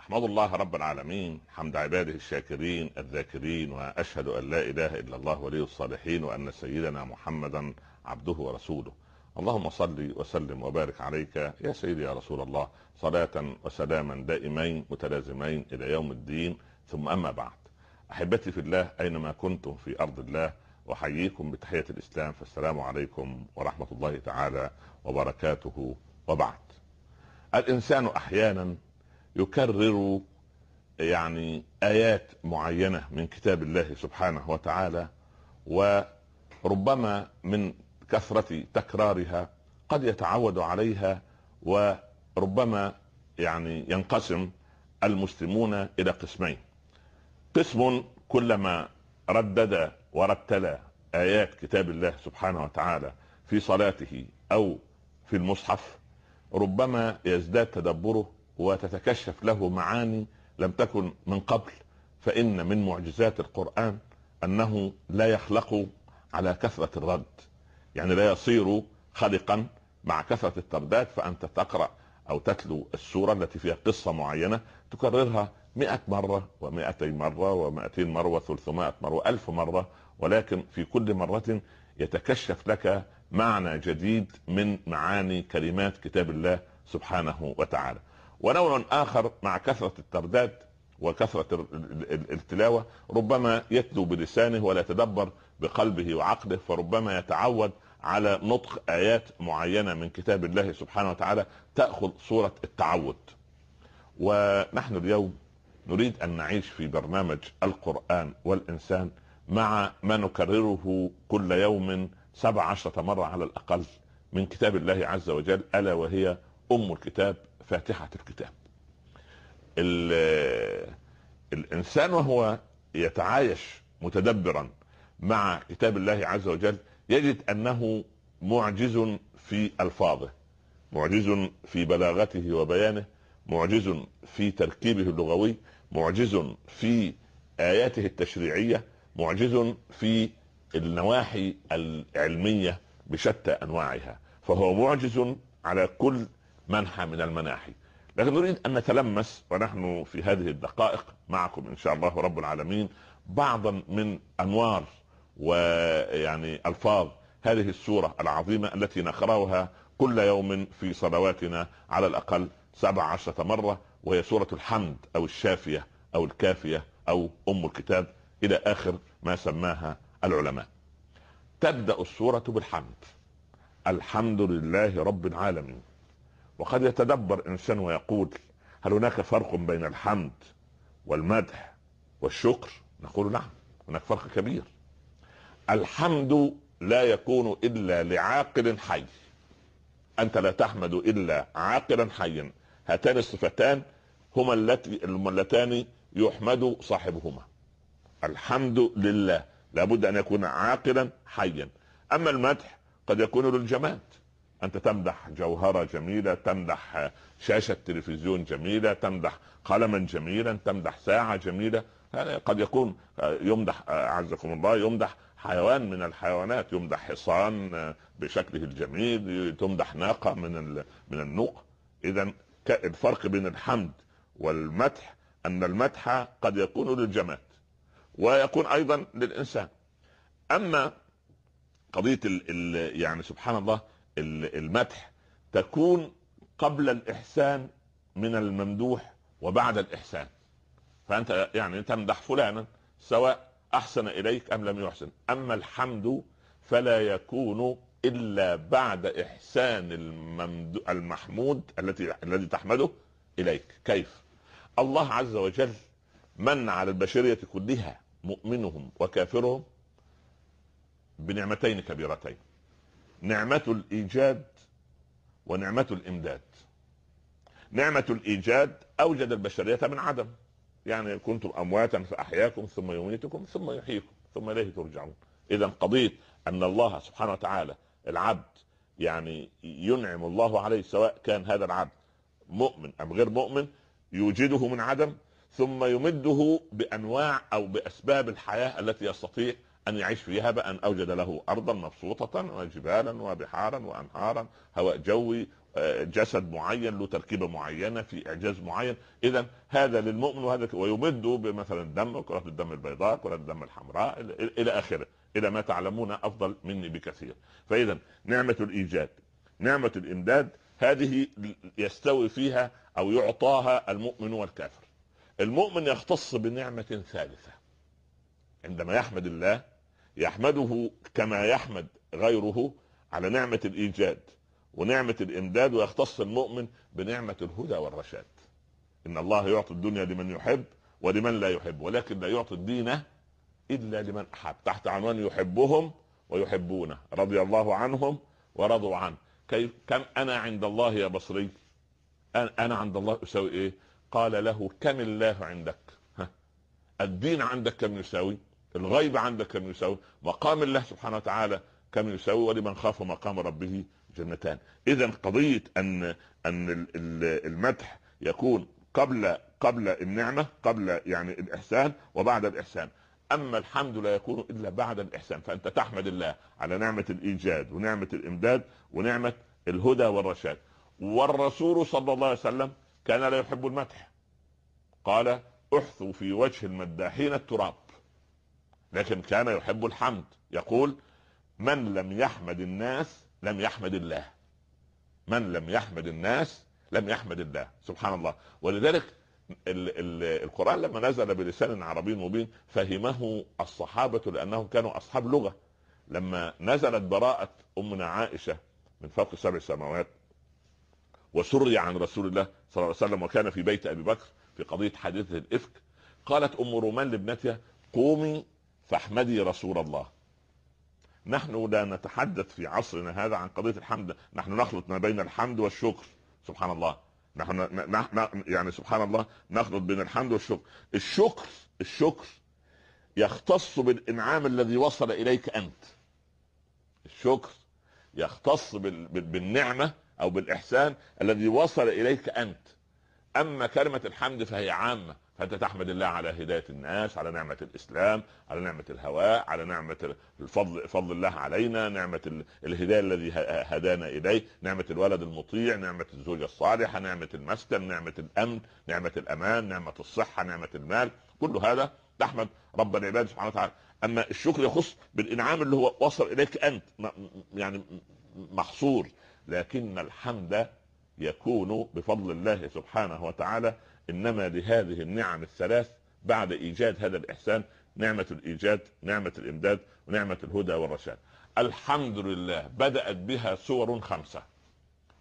احمد الله رب العالمين حمد عباده الشاكرين الذاكرين واشهد ان لا اله الا الله ولي الصالحين وان سيدنا محمدا عبده ورسوله اللهم صل وسلم وبارك عليك يا سيدي يا رسول الله صلاة وسلاما دائمين متلازمين الى يوم الدين ثم اما بعد احبتي في الله اينما كنتم في ارض الله احييكم بتحية الاسلام فالسلام عليكم ورحمة الله تعالى وبركاته وبعد الانسان احيانا يكرر يعني ايات معينه من كتاب الله سبحانه وتعالى وربما من كثره تكرارها قد يتعود عليها وربما يعني ينقسم المسلمون الى قسمين قسم كلما ردد ورتل ايات كتاب الله سبحانه وتعالى في صلاته او في المصحف ربما يزداد تدبره وتتكشف له معاني لم تكن من قبل فإن من معجزات القرآن أنه لا يخلق على كثرة الرد يعني لا يصير خلقا مع كثرة الترداد فأنت تقرأ أو تتلو السورة التي فيها قصة معينة تكررها مئة مرة ومئتي مرة ومئتين مرة وثلثمائة مرة وألف مرة ولكن في كل مرة يتكشف لك معنى جديد من معاني كلمات كتاب الله سبحانه وتعالى ونوع اخر مع كثره الترداد وكثره التلاوه ربما يتلو بلسانه ولا يتدبر بقلبه وعقله فربما يتعود على نطق ايات معينه من كتاب الله سبحانه وتعالى تاخذ صوره التعود ونحن اليوم نريد ان نعيش في برنامج القران والانسان مع ما نكرره كل يوم سبع عشرة مرة على الأقل من كتاب الله عز وجل ألا وهي أم الكتاب فاتحة الكتاب الإنسان وهو يتعايش متدبرا مع كتاب الله عز وجل يجد أنه معجز في ألفاظه معجز في بلاغته وبيانه معجز في تركيبه اللغوي معجز في آياته التشريعية معجز في النواحي العلمية بشتى أنواعها فهو معجز على كل منحى من المناحي لكن نريد أن نتلمس ونحن في هذه الدقائق معكم إن شاء الله رب العالمين بعضا من أنوار ويعني ألفاظ هذه السورة العظيمة التي نقرأها كل يوم في صلواتنا على الأقل سبع عشرة مرة وهي سورة الحمد أو الشافية أو الكافية أو أم الكتاب إلى آخر ما سماها العلماء تبدأ السورة بالحمد الحمد لله رب العالمين وقد يتدبر انسان ويقول هل هناك فرق بين الحمد والمدح والشكر نقول نعم هناك فرق كبير الحمد لا يكون الا لعاقل حي انت لا تحمد الا عاقلا حيا هاتان الصفتان هما اللتان يحمد صاحبهما الحمد لله لابد ان يكون عاقلا حيا اما المدح قد يكون للجماد انت تمدح جوهره جميله تمدح شاشه تلفزيون جميله تمدح قلما جميلا تمدح ساعه جميله يعني قد يكون آه، يمدح آه، اعزكم الله يمدح حيوان من الحيوانات يمدح حصان آه، بشكله الجميل تمدح ناقه من من النوق اذا الفرق بين الحمد والمدح ان المدح قد يكون للجماد ويكون ايضا للانسان اما قضيه الـ الـ يعني سبحان الله المدح تكون قبل الإحسان من الممدوح وبعد الإحسان فأنت يعني تمدح فلانا سواء أحسن إليك أم لم يحسن أما الحمد فلا يكون إلا بعد إحسان المحمود التي الذي تحمده إليك كيف الله عز وجل من على البشرية كلها مؤمنهم وكافرهم بنعمتين كبيرتين نعمة الإيجاد ونعمة الإمداد نعمة الإيجاد أوجد البشرية من عدم يعني كنتم أمواتا فأحياكم ثم يميتكم ثم يحييكم ثم إليه ترجعون إذا قضية أن الله سبحانه وتعالى العبد يعني ينعم الله عليه سواء كان هذا العبد مؤمن أم غير مؤمن يوجده من عدم ثم يمده بأنواع أو بأسباب الحياة التي يستطيع أن يعيش فيها بأن أوجد له أرضا مبسوطة وجبالا وبحارا وأنهارا هواء جوي آه، جسد معين له تركيبه معينه في اعجاز معين اذا هذا للمؤمن وهذا ويمد بمثلا دم كره الدم البيضاء كره الدم الحمراء الى اخره الى ما تعلمون افضل مني بكثير فاذا نعمه الايجاد نعمه الامداد هذه يستوي فيها او يعطاها المؤمن والكافر المؤمن يختص بنعمه ثالثه عندما يحمد الله يحمده كما يحمد غيره على نعمة الإيجاد ونعمة الإمداد ويختص المؤمن بنعمة الهدى والرشاد إن الله يعطي الدنيا لمن يحب ولمن لا يحب ولكن لا يعطي الدين إلا لمن أحب تحت عنوان يحبهم ويحبونه رضي الله عنهم ورضوا عنه كيف كم أنا عند الله يا بصري أنا عند الله أساوي إيه قال له كم الله عندك ها الدين عندك كم يساوي الغيب عندك كم يساوي مقام الله سبحانه وتعالى كم يساوي ولمن خاف مقام ربه جنتان اذا قضيه ان ان المدح يكون قبل قبل النعمه قبل يعني الاحسان وبعد الاحسان اما الحمد لا يكون الا بعد الاحسان فانت تحمد الله على نعمه الايجاد ونعمه الامداد ونعمه الهدى والرشاد والرسول صلى الله عليه وسلم كان لا يحب المدح قال احثوا في وجه المداحين التراب لكن كان يحب الحمد يقول من لم يحمد الناس لم يحمد الله من لم يحمد الناس لم يحمد الله سبحان الله ولذلك ال ال القرآن لما نزل بلسان عربي مبين فهمه الصحابة لأنهم كانوا أصحاب لغة لما نزلت براءة أمنا عائشة من فوق سبع سماوات وسري عن رسول الله صلى الله عليه وسلم وكان في بيت أبي بكر في قضية حادثة الإفك قالت أم رومان لابنتها قومي فاحمدي رسول الله نحن لا نتحدث في عصرنا هذا عن قضيه الحمد نحن نخلط ما بين الحمد والشكر سبحان الله نحن نحن يعني سبحان الله نخلط بين الحمد والشكر الشكر الشكر يختص بالانعام الذي وصل اليك انت الشكر يختص بالنعمه او بالاحسان الذي وصل اليك انت اما كلمه الحمد فهي عامه فانت تحمد الله على هدايه الناس على نعمه الاسلام على نعمه الهواء على نعمه الفضل فضل الله علينا نعمه الهدايه الذي هدانا اليه نعمه الولد المطيع نعمه الزوجه الصالحه نعمه المسكن نعمه الامن نعمه الامان نعمه الصحه نعمه المال كل هذا تحمد رب العباد سبحانه وتعالى اما الشكر يخص بالانعام اللي هو وصل اليك انت يعني محصور لكن الحمد يكون بفضل الله سبحانه وتعالى انما لهذه النعم الثلاث بعد ايجاد هذا الاحسان نعمه الايجاد نعمه الامداد ونعمه الهدى والرشاد الحمد لله بدات بها سور خمسه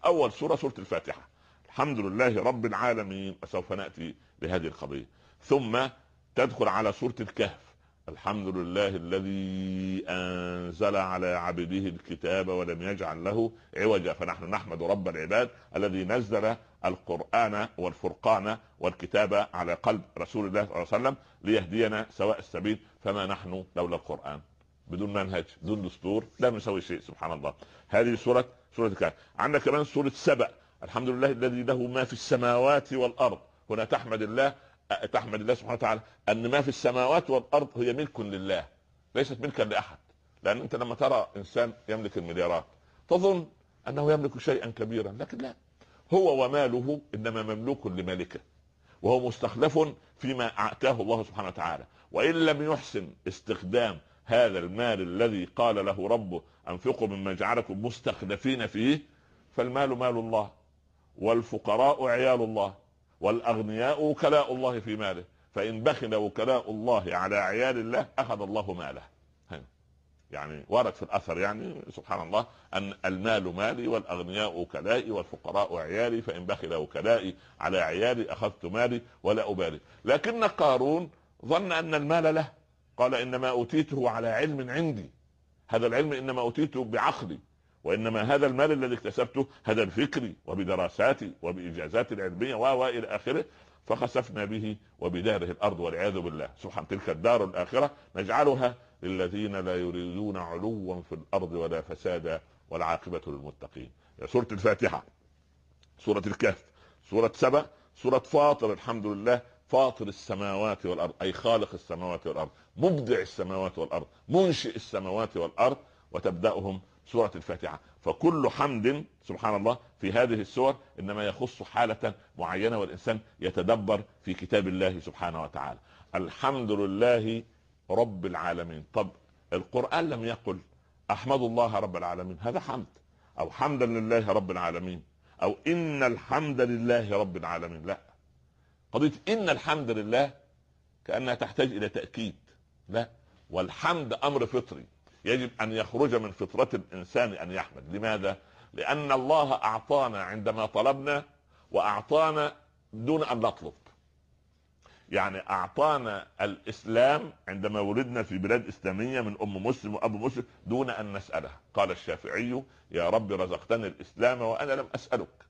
اول سوره سوره الفاتحه الحمد لله رب العالمين وسوف ناتي بهذه القضيه ثم تدخل على سوره الكهف الحمد لله الذي انزل على عبده الكتاب ولم يجعل له عوجا فنحن نحمد رب العباد الذي نزل القران والفرقان والكتاب على قلب رسول الله صلى الله عليه وسلم ليهدينا سواء السبيل فما نحن لولا القران بدون منهج بدون دستور لا نسوي شيء سبحان الله هذه سوره سوره الكهف عندك كمان سوره سبأ الحمد لله الذي له ما في السماوات والارض هنا تحمد الله تحمد الله سبحانه وتعالى ان ما في السماوات والارض هي ملك لله ليست ملكا لاحد لان انت لما ترى انسان يملك المليارات تظن انه يملك شيئا كبيرا لكن لا هو وماله انما مملوك لمالكه وهو مستخلف فيما اعتاه الله سبحانه وتعالى وان لم يحسن استخدام هذا المال الذي قال له ربه انفقوا مما جعلكم مستخلفين فيه فالمال مال الله والفقراء عيال الله والاغنياء وكلاء الله في ماله فان بخل وكلاء الله على عيال الله اخذ الله ماله يعني ورد في الاثر يعني سبحان الله ان المال مالي والاغنياء وكلائي والفقراء عيالي فان بخل وكلائي على عيالي اخذت مالي ولا ابالي لكن قارون ظن ان المال له قال انما اوتيته على علم عندي هذا العلم انما اوتيته بعقلي وانما هذا المال الذي اكتسبته هذا بفكري وبدراساتي وباجازاتي العلميه و الى اخره فخسفنا به وبداره الارض والعياذ بالله سبحان تلك الدار الاخره نجعلها للذين لا يريدون علوا في الارض ولا فسادا والعاقبه للمتقين سوره الفاتحه سوره الكهف سوره سبا سوره فاطر الحمد لله فاطر السماوات والارض اي خالق السماوات والارض مبدع السماوات والارض منشئ السماوات والارض وتبداهم سورة الفاتحة فكل حمد سبحان الله في هذه السور إنما يخص حالة معينة والإنسان يتدبر في كتاب الله سبحانه وتعالى الحمد لله رب العالمين طب القرآن لم يقل أحمد الله رب العالمين هذا حمد أو حمدا لله رب العالمين أو إن الحمد لله رب العالمين لا قضية إن الحمد لله كأنها تحتاج إلى تأكيد لا والحمد أمر فطري يجب ان يخرج من فطره الانسان ان يحمد لماذا لان الله اعطانا عندما طلبنا واعطانا دون ان نطلب يعني اعطانا الاسلام عندما ولدنا في بلاد اسلاميه من ام مسلم واب مسلم دون ان نسأله قال الشافعي يا رب رزقتني الاسلام وانا لم اسالك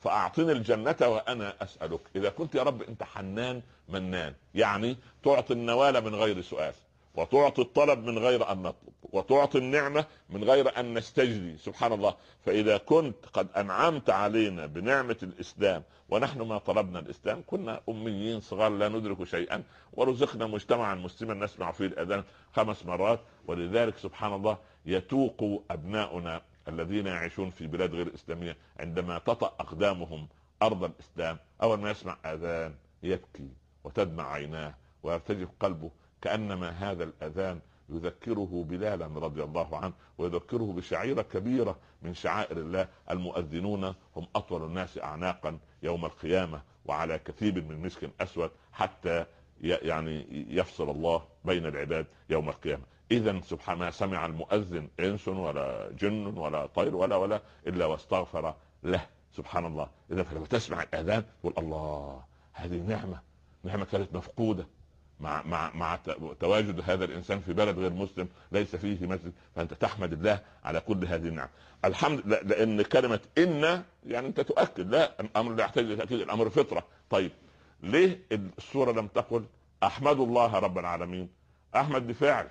فاعطني الجنه وانا اسالك اذا كنت يا رب انت حنان منان يعني تعطي النوال من غير سؤال وتعطي الطلب من غير أن نطلب وتعطي النعمة من غير أن نستجدي سبحان الله فإذا كنت قد أنعمت علينا بنعمة الإسلام ونحن ما طلبنا الإسلام كنا أميين صغار لا ندرك شيئا ورزقنا مجتمعا مسلما نسمع فيه الأذان خمس مرات ولذلك سبحان الله يتوق أبناؤنا الذين يعيشون في بلاد غير إسلامية عندما تطأ أقدامهم أرض الإسلام أول ما يسمع أذان يبكي وتدمع عيناه ويرتجف قلبه كانما هذا الاذان يذكره بلالا رضي الله عنه ويذكره بشعيرة كبيرة من شعائر الله المؤذنون هم أطول الناس أعناقا يوم القيامة وعلى كثيب من مسك أسود حتى يعني يفصل الله بين العباد يوم القيامة إذا سبحان ما سمع المؤذن إنس ولا جن ولا طير ولا ولا إلا واستغفر له سبحان الله إذا فلما تسمع الأذان تقول الله هذه نعمة نعمة كانت مفقودة مع مع مع تواجد هذا الانسان في بلد غير مسلم ليس فيه مسجد فانت تحمد الله على كل هذه النعم. الحمد لان كلمه ان يعني انت تؤكد لا الامر لا يحتاج لتاكيد الامر فطره. طيب ليه السوره لم تقل احمد الله رب العالمين؟ احمد بفعل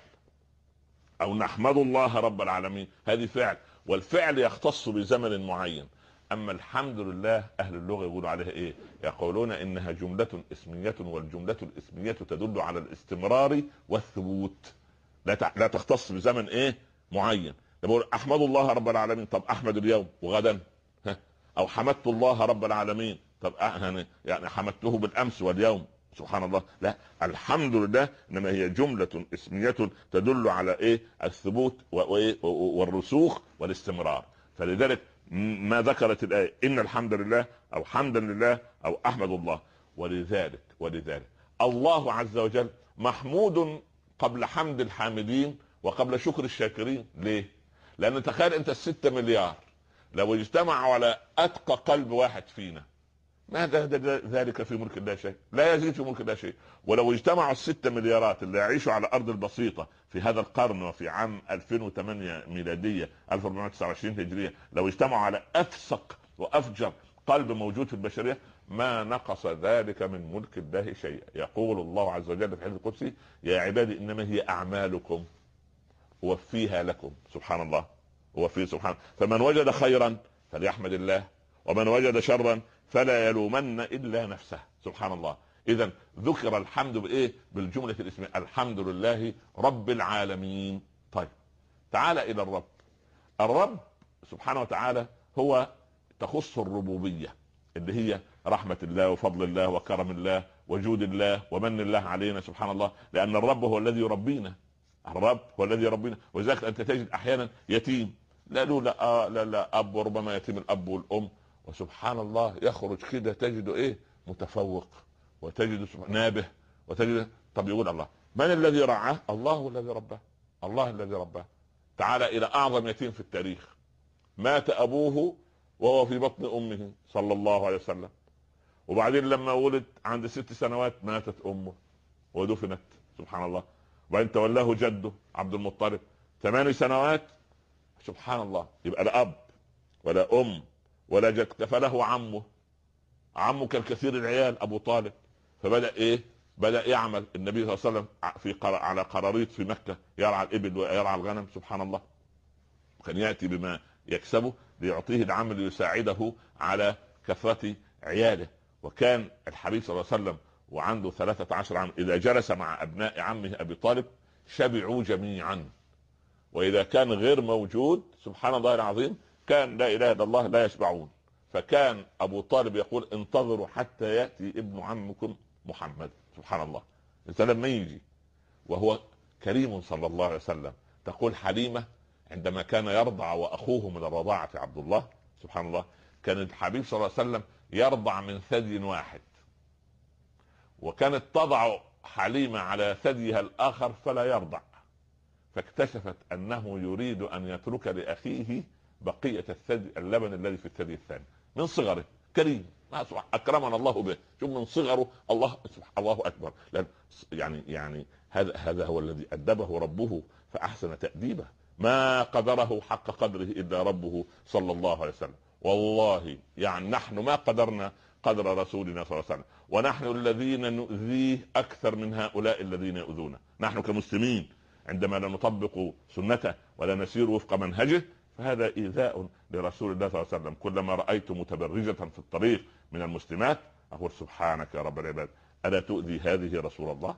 او نحمد الله رب العالمين هذه فعل والفعل يختص بزمن معين اما الحمد لله اهل اللغه يقولوا عليها ايه يقولون انها جمله اسميه والجمله الاسميه تدل على الاستمرار والثبوت لا لا تختص بزمن ايه معين بقول احمد الله رب العالمين طب احمد اليوم وغدا او حمدت الله رب العالمين طب يعني،, يعني حمدته بالامس واليوم سبحان الله لا الحمد لله انما هي جمله اسميه تدل على ايه الثبوت والرسوخ والاستمرار فلذلك ما ذكرت الآية إن الحمد لله أو حمدا لله أو أحمد الله ولذلك ولذلك الله عز وجل محمود قبل حمد الحامدين وقبل شكر الشاكرين ليه؟ لأن تخيل أنت الستة مليار لو اجتمعوا على أتقى قلب واحد فينا ما ذلك في ملك الله شيء لا يزيد في ملك الله شيء ولو اجتمعوا الستة مليارات اللي يعيشوا على الأرض البسيطة في هذا القرن وفي عام 2008 ميلادية 1429 هجرية لو اجتمعوا على أفسق وأفجر قلب موجود في البشرية ما نقص ذلك من ملك الله شيئا يقول الله عز وجل في الحديث القدسي يا عبادي إنما هي أعمالكم أوفيها لكم سبحان الله أوفيه سبحانه فمن وجد خيرا فليحمد الله ومن وجد شرا فلا يلومن الا نفسه سبحان الله اذا ذكر الحمد بايه بالجمله الاسميه الحمد لله رب العالمين طيب تعال الى الرب الرب سبحانه وتعالى هو تخص الربوبيه اللي هي رحمه الله وفضل الله وكرم الله وجود الله ومن الله علينا سبحان الله لان الرب هو الذي يربينا الرب هو الذي يربينا ولذلك انت تجد احيانا يتيم لا له لا, آه، لا لا اب وربما يتيم الاب والام وسبحان الله يخرج كده تجده ايه متفوق وتجد نابه وتجد طب يقول الله من الذي رعاه الله الذي رباه الله الذي رباه تعالى الى اعظم يتيم في التاريخ مات ابوه وهو في بطن امه صلى الله عليه وسلم وبعدين لما ولد عند ست سنوات ماتت امه ودفنت سبحان الله وبعدين تولاه جده عبد المطلب ثمان سنوات سبحان الله يبقى لا اب ولا ام ولا فله عمه عمه كان كثير العيال ابو طالب فبدا ايه بدا يعمل النبي صلى الله عليه وسلم في قر... على قراريط في مكه يرعى الابل ويرعى الغنم سبحان الله كان ياتي بما يكسبه ليعطيه العمل ليساعده على كثره عياله وكان الحبيب صلى الله عليه وسلم وعنده 13 عام اذا جلس مع ابناء عمه ابي طالب شبعوا جميعا واذا كان غير موجود سبحان الله العظيم كان لا اله الا الله لا يشبعون فكان ابو طالب يقول انتظروا حتى ياتي ابن عمكم محمد سبحان الله الانسان لما يجي وهو كريم صلى الله عليه وسلم تقول حليمه عندما كان يرضع واخوه من الرضاعه عبد الله سبحان الله كان الحبيب صلى الله عليه وسلم يرضع من ثدي واحد وكانت تضع حليمه على ثديها الاخر فلا يرضع فاكتشفت انه يريد ان يترك لاخيه بقيه الثدي اللبن الذي في الثدي الثاني من صغره كريم اكرمنا الله به شوف من صغره الله الله اكبر لأن يعني يعني هذا هذا هو الذي ادبه ربه فاحسن تاديبه ما قدره حق قدره الا ربه صلى الله عليه وسلم والله يعني نحن ما قدرنا قدر رسولنا صلى الله عليه وسلم ونحن الذين نؤذيه اكثر من هؤلاء الذين يؤذونه نحن كمسلمين عندما لا نطبق سنته ولا نسير وفق منهجه فهذا ايذاء لرسول الله صلى الله عليه وسلم كلما رايت متبرجه في الطريق من المسلمات اقول سبحانك يا رب العباد الا تؤذي هذه رسول الله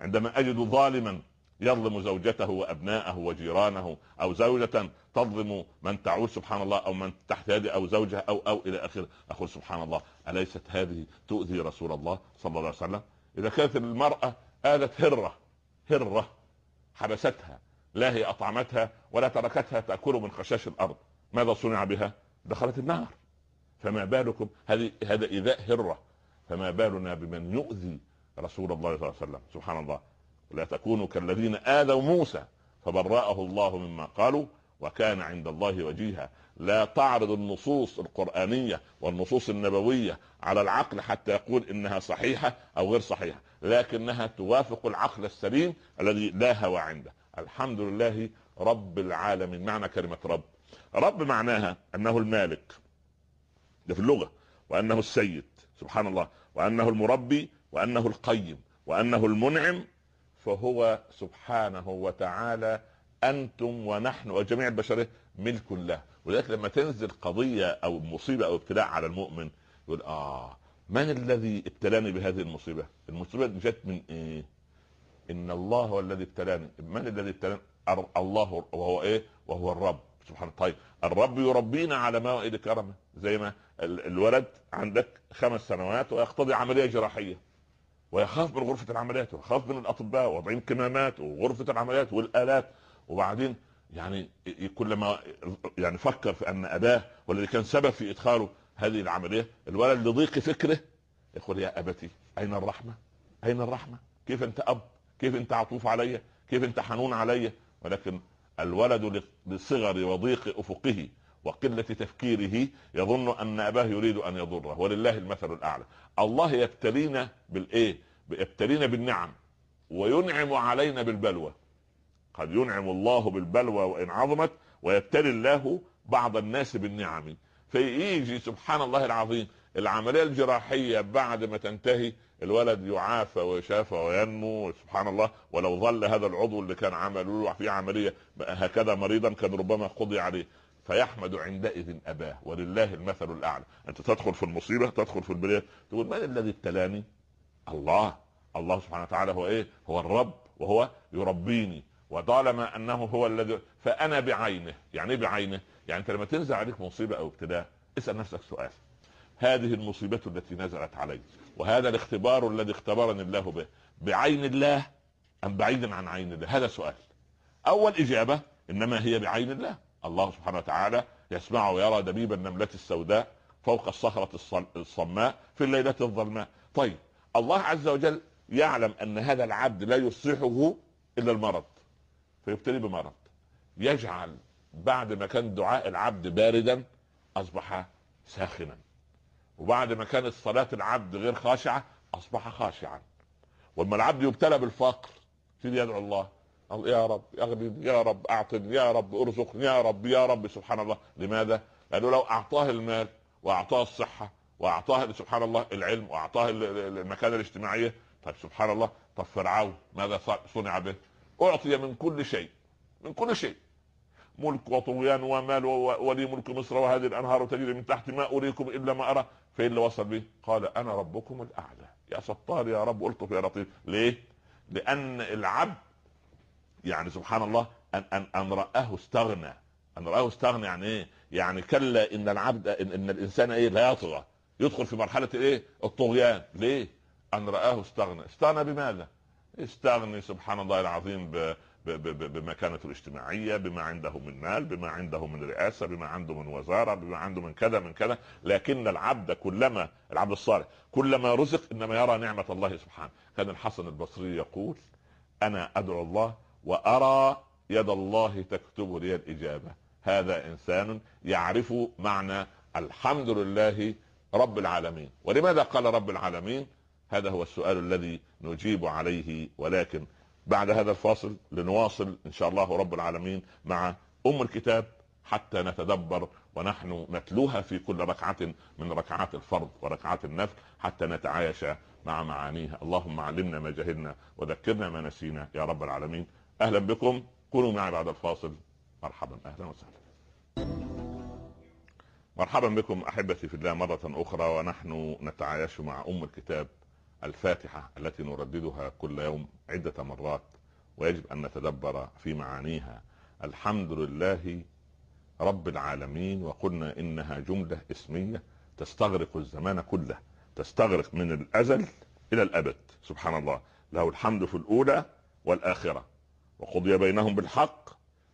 عندما اجد ظالما يظلم زوجته وابناءه وجيرانه او زوجه تظلم من تعود سبحان الله او من تحت يده او زوجها او او الى اخره اقول سبحان الله اليست هذه تؤذي رسول الله صلى الله عليه وسلم اذا كانت المراه اذت هره هره حبستها لا هي أطعمتها ولا تركتها تأكل من خشاش الأرض ماذا صنع بها دخلت النار فما بالكم هذه هذا إيذاء هرة فما بالنا بمن يؤذي رسول الله صلى الله عليه وسلم سبحان الله لا تكونوا كالذين آذوا موسى فبرأه الله مما قالوا وكان عند الله وجيها لا تعرض النصوص القرآنية والنصوص النبوية على العقل حتى يقول إنها صحيحة أو غير صحيحة لكنها توافق العقل السليم الذي لا هوى عنده الحمد لله رب العالمين معنى كلمة رب رب معناها أنه المالك ده في اللغة وأنه السيد سبحان الله وأنه المربي وأنه القيم وأنه المنعم فهو سبحانه وتعالى أنتم ونحن وجميع البشرية ملك له ولذلك لما تنزل قضية أو مصيبة أو ابتلاء على المؤمن يقول آه من الذي ابتلاني بهذه المصيبة المصيبة جت من إيه ان الله هو الذي ابتلاني من الذي ابتلاني الله وهو ايه وهو الرب سبحان طيب الرب يربينا على موائد كرمه زي ما الولد عندك خمس سنوات ويقتضي عمليه جراحيه ويخاف من غرفه العمليات ويخاف من الاطباء وضعين كمامات وغرفه العمليات والالات وبعدين يعني كلما يعني فكر في ان اباه والذي كان سبب في ادخاله هذه العمليه الولد لضيق فكره يقول يا ابتي اين الرحمه؟ اين الرحمه؟ كيف انت اب؟ كيف انت عطوف علي كيف انت حنون علي ولكن الولد لصغر وضيق افقه وقلة تفكيره يظن أن أباه يريد أن يضره ولله المثل الأعلى الله يبتلينا بالإيه يبتلينا بالنعم وينعم علينا بالبلوى قد ينعم الله بالبلوى وإن عظمت ويبتلي الله بعض الناس بالنعم فيجي سبحان الله العظيم العملية الجراحية بعد ما تنتهي الولد يعافى ويشافى وينمو سبحان الله ولو ظل هذا العضو اللي كان عمله له في عمليه هكذا مريضا كان ربما قضي عليه فيحمد عندئذ اباه ولله المثل الاعلى انت تدخل في المصيبه تدخل في البلاد تقول من الذي ابتلاني الله الله سبحانه وتعالى هو ايه هو الرب وهو يربيني وطالما انه هو الذي فانا بعينه يعني ايه بعينه يعني انت لما تنزل عليك مصيبه او ابتلاء اسال نفسك سؤال هذه المصيبة التي نزلت علي وهذا الاختبار الذي اختبرني الله به بعين الله أم بعيدا عن عين الله هذا سؤال أول إجابة إنما هي بعين الله الله سبحانه وتعالى يسمع ويرى دبيب النملة السوداء فوق الصخرة الصماء في الليلة الظلماء طيب الله عز وجل يعلم أن هذا العبد لا يصلحه إلا المرض فيبتلي بمرض يجعل بعد ما كان دعاء العبد باردا أصبح ساخنا وبعد ما كانت صلاة العبد غير خاشعة أصبح خاشعا ولما العبد يبتلى بالفقر يبتدي يدعو الله يا رب اغني يا رب اعطني يا رب ارزقني يا رب يا رب سبحان الله لماذا؟ لانه لو اعطاه المال واعطاه الصحه واعطاه سبحان الله العلم واعطاه المكانه الاجتماعيه طيب سبحان الله طب فرعون ماذا صنع به؟ اعطي من كل شيء من كل شيء ملك وطغيان ومال وولي ملك مصر وهذه الانهار تجري من تحت ما اريكم الا ما ارى فين اللي وصل به؟ قال انا ربكم الاعلى يا ستار يا رب الطف يا لطيف ليه؟ لان العبد يعني سبحان الله ان ان ان راه استغنى ان راه استغنى يعني ايه؟ يعني كلا ان العبد ان, إن الانسان ايه لا يطغى يدخل في مرحله ايه؟ الطغيان ليه؟ ان راه استغنى استغنى بماذا؟ استغني سبحان الله العظيم بمكانته الاجتماعيه بما عنده من مال بما عنده من رئاسه بما عنده من وزاره بما عنده من كذا من كذا لكن العبد كلما العبد الصالح كلما رزق انما يرى نعمه الله سبحانه كان الحسن البصري يقول انا ادعو الله وارى يد الله تكتب لي الاجابه هذا انسان يعرف معنى الحمد لله رب العالمين ولماذا قال رب العالمين هذا هو السؤال الذي نجيب عليه ولكن بعد هذا الفاصل لنواصل ان شاء الله رب العالمين مع ام الكتاب حتى نتدبر ونحن نتلوها في كل ركعة من ركعات الفرض وركعات النفل حتى نتعايش مع معانيها اللهم علمنا ما جهلنا وذكرنا ما نسينا يا رب العالمين أهلا بكم كونوا معي بعد الفاصل مرحبا أهلا وسهلا مرحبا بكم أحبتي في الله مرة أخرى ونحن نتعايش مع أم الكتاب الفاتحة التي نرددها كل يوم عدة مرات ويجب أن نتدبر في معانيها الحمد لله رب العالمين وقلنا إنها جملة اسمية تستغرق الزمان كله تستغرق من الأزل إلى الأبد سبحان الله له الحمد في الأولى والآخرة وقضي بينهم بالحق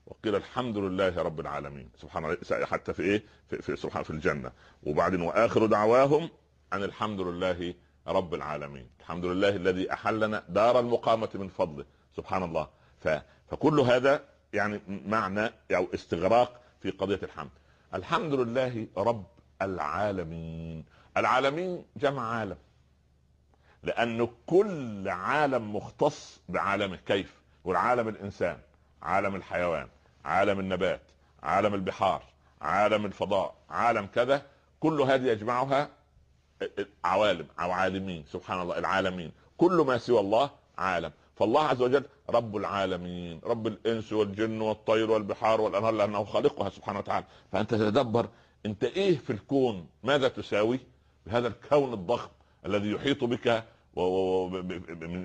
وقيل الحمد لله رب العالمين سبحان الله حتى في ايه في, في سبحان في الجنه وبعدين واخر دعواهم أن الحمد لله رب العالمين الحمد لله الذي احلنا دار المقامه من فضله سبحان الله ف... فكل هذا يعني معنى او استغراق في قضيه الحمد الحمد لله رب العالمين العالمين جمع عالم لأن كل عالم مختص بعالمه كيف والعالم الإنسان عالم الحيوان عالم النبات عالم البحار عالم الفضاء عالم كذا كل هذه يجمعها عوالم او عالمين سبحان الله العالمين كل ما سوى الله عالم فالله عز وجل رب العالمين رب الانس والجن والطير والبحار والانهار لانه خالقها سبحانه وتعالى فانت تتدبر انت ايه في الكون ماذا تساوي بهذا الكون الضخم الذي يحيط بك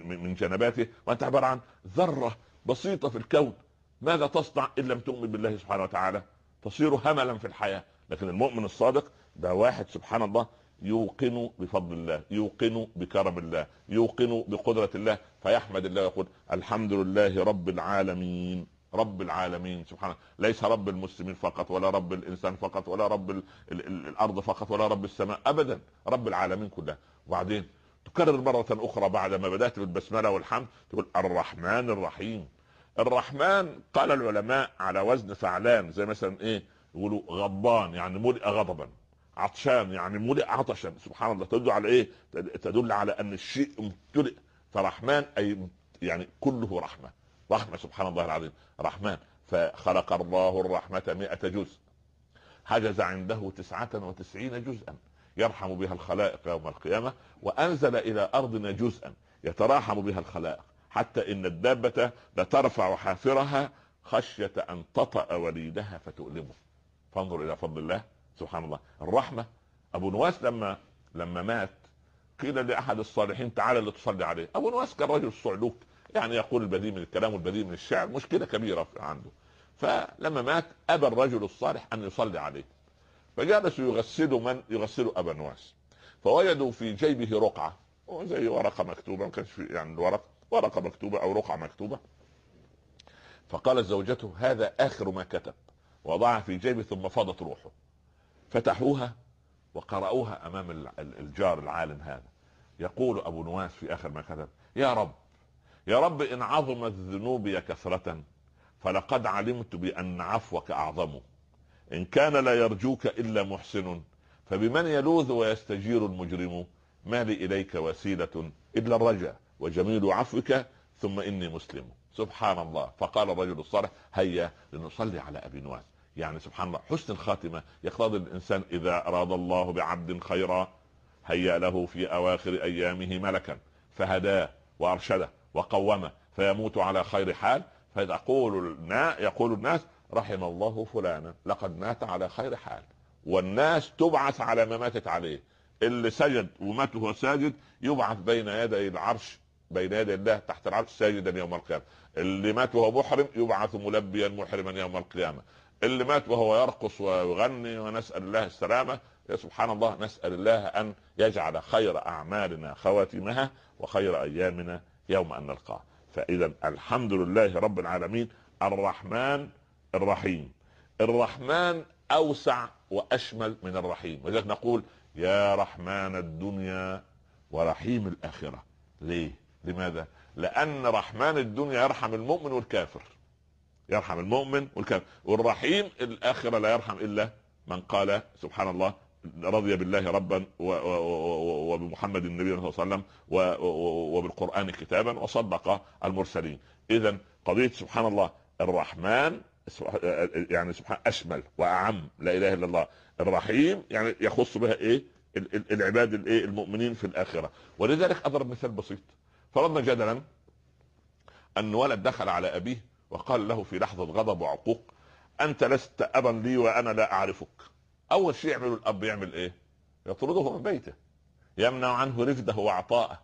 من جنباته وانت عباره عن ذره بسيطه في الكون ماذا تصنع ان لم تؤمن بالله سبحانه وتعالى تصير هملا في الحياه لكن المؤمن الصادق ده واحد سبحان الله يوقن بفضل الله يوقن بكرم الله يوقن بقدرة الله فيحمد الله ويقول الحمد لله رب العالمين رب العالمين سبحانه ليس رب المسلمين فقط ولا رب الانسان فقط ولا رب الارض فقط ولا رب السماء ابدا رب العالمين كلها وبعدين تكرر مرة أخرى بعد ما بدأت بالبسملة والحمد تقول الرحمن الرحيم الرحمن قال العلماء على وزن فعلان زي مثلا ايه يقولوا غضبان يعني ملئ غضبا عطشان يعني ملئ عطشا سبحان الله تدل على ايه؟ تدل على ان الشيء امتلئ فرحمن اي يعني كله رحمه رحمه سبحان الله العظيم رحمن فخلق الله الرحمه مئة جزء حجز عنده تسعة وتسعين جزءا يرحم بها الخلائق يوم القيامة وأنزل إلى أرضنا جزءا يتراحم بها الخلائق حتى إن الدابة لترفع حافرها خشية أن تطأ وليدها فتؤلمه فانظر إلى فضل الله سبحان الله الرحمه ابو نواس لما لما مات قيل لاحد الصالحين تعالى لتصلي عليه ابو نواس كان رجل الصعلوك يعني يقول البديل من الكلام والبديل من الشعر مشكله كبيره عنده فلما مات ابى الرجل الصالح ان يصلي عليه فجلسوا يغسلوا من يغسلوا ابا نواس فوجدوا في جيبه رقعه زي ورقه مكتوبه ما كانش في يعني الورق ورقه مكتوبه او رقعه مكتوبه فقالت زوجته هذا اخر ما كتب وضعها في جيبه ثم فاضت روحه فتحوها وقرأوها أمام الجار العالم هذا يقول أبو نواس في آخر ما كتب يا رب يا رب إن عظمت ذنوبي كثرة فلقد علمت بأن عفوك أعظم إن كان لا يرجوك إلا محسن فبمن يلوذ ويستجير المجرم ما لي إليك وسيلة إلا الرجاء وجميل عفوك ثم إني مسلم سبحان الله فقال الرجل الصالح هيا لنصلي على أبي نواس يعني سبحان الله حسن الخاتمة يقتضي الإنسان إذا أراد الله بعبد خيرا هيأ له في أواخر أيامه ملكا فهداه وأرشده وقومه فيموت على خير حال فيقول يقول الناس رحم الله فلانا لقد مات على خير حال والناس تبعث على ما ماتت عليه اللي سجد ومات وهو ساجد يبعث بين يدي العرش بين يدي الله تحت العرش ساجدا يوم القيامه اللي مات وهو محرم يبعث ملبيا محرما يوم القيامه اللي مات وهو يرقص ويغني ونسال الله السلامه يا سبحان الله نسال الله ان يجعل خير اعمالنا خواتيمها وخير ايامنا يوم ان نلقاه فاذا الحمد لله رب العالمين الرحمن الرحيم الرحمن اوسع واشمل من الرحيم ولذلك نقول يا رحمن الدنيا ورحيم الاخره ليه لماذا لان رحمن الدنيا يرحم المؤمن والكافر يرحم المؤمن والكافر والرحيم الآخرة لا يرحم إلا من قال سبحان الله رضي بالله ربا وبمحمد النبي صلى الله عليه وسلم وبالقرآن كتابا وصدق المرسلين إذا قضية سبحان الله الرحمن يعني سبحان أشمل وأعم لا إله إلا الله الرحيم يعني يخص بها إيه العباد الايه المؤمنين في الاخره ولذلك اضرب مثال بسيط فرضنا جدلا ان ولد دخل على ابيه وقال له في لحظه غضب وعقوق انت لست ابا لي وانا لا اعرفك اول شيء يعمله الاب يعمل ايه يطرده من بيته يمنع عنه رفده وعطاءه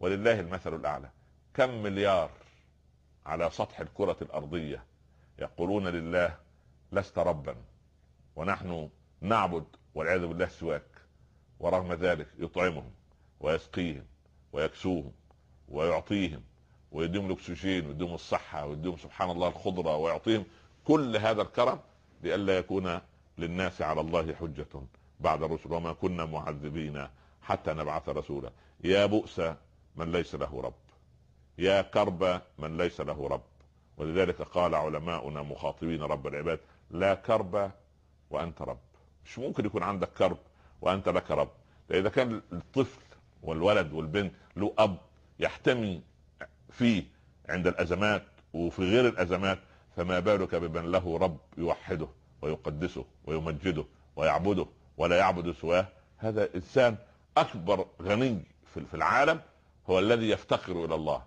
ولله المثل الاعلى كم مليار على سطح الكره الارضيه يقولون لله لست ربا ونحن نعبد والعياذ بالله سواك ورغم ذلك يطعمهم ويسقيهم ويكسوهم ويعطيهم ويديهم الاكسجين ويديهم الصحه ويديهم سبحان الله الخضره ويعطيهم كل هذا الكرم لئلا يكون للناس على الله حجه بعد الرسل وما كنا معذبين حتى نبعث رسولا يا بؤس من ليس له رب يا كرب من ليس له رب ولذلك قال علماؤنا مخاطبين رب العباد لا كرب وانت رب مش ممكن يكون عندك كرب وانت لك رب فاذا كان الطفل والولد والبنت له اب يحتمي فيه عند الأزمات وفي غير الأزمات فما بالك بمن له رب يوحده ويقدسه ويمجده ويعبده ولا يعبد سواه هذا إنسان أكبر غني في العالم هو الذي يفتقر إلى الله